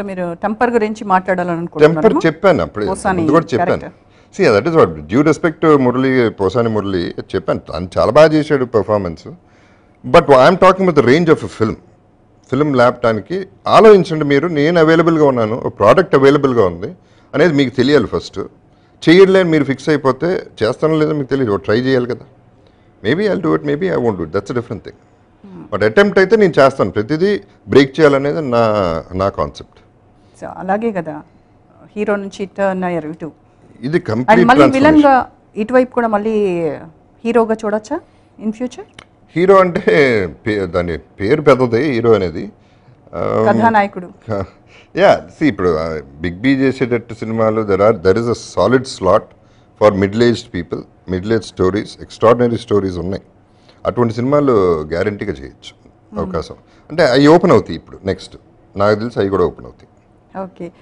So మీరు temper గురించి చెప్పాను అప్పుడు కూడా చెప్పాను see that is what due respect Murali Posani Murali చెప్పాను తను చాలా బాగా చేశాడు performance but I'm talking with range of film film ల్యాప్టానికి ఆలోచించండి మీరు నేను అవైలబుల్గా ఉన్నాను ప్రోడక్ట్ అవైలబుల్గా ఉంది అనేది మీకు తెలియాలి ఫస్ట్ చేయడలేని మీరు ఫిక్స్ అయిపోతే చేస్తానో లేదా మీకు తెలియదు ట్రై చేయాలి కదా maybe I do it maybe I won't do that's different thing but attempt అయితే నేను చేస్తాను ప్రతిదీ బ్రేక్ చేయాలనేది నా నా కాన్సెప్ట్ ఇట్స్ అలాగే కదా హీరో నుంచి టర్న్ అయ్యారు ఇటు ఇది కంప్లీట్ మళ్ళీ విలన్ గా ఇటువైపు కూడా మళ్ళీ హీరోగా చూడొచ్చా ఇన్ ఫ్యూచర్ హీరో అంటే దాని పేరు పెద్దది హీరో అనేది um, కథానాయకుడు యా సి ఇప్పుడు బిగ్ uh, బీ చేసేటట్టు సినిమాలు there are there is a solid slot for middle aged people middle age stories extraordinary stories ఉన్నాయి అటువంటి సినిమాలు గ్యారంటీగా చేయొచ్చు hmm. అవకాశం అంటే అవి ఓపెన్ అవుతాయి ఇప్పుడు నెక్స్ట్ నాకు తెలిసి అవి కూడా ఓపెన్ అవుతాయి Okay.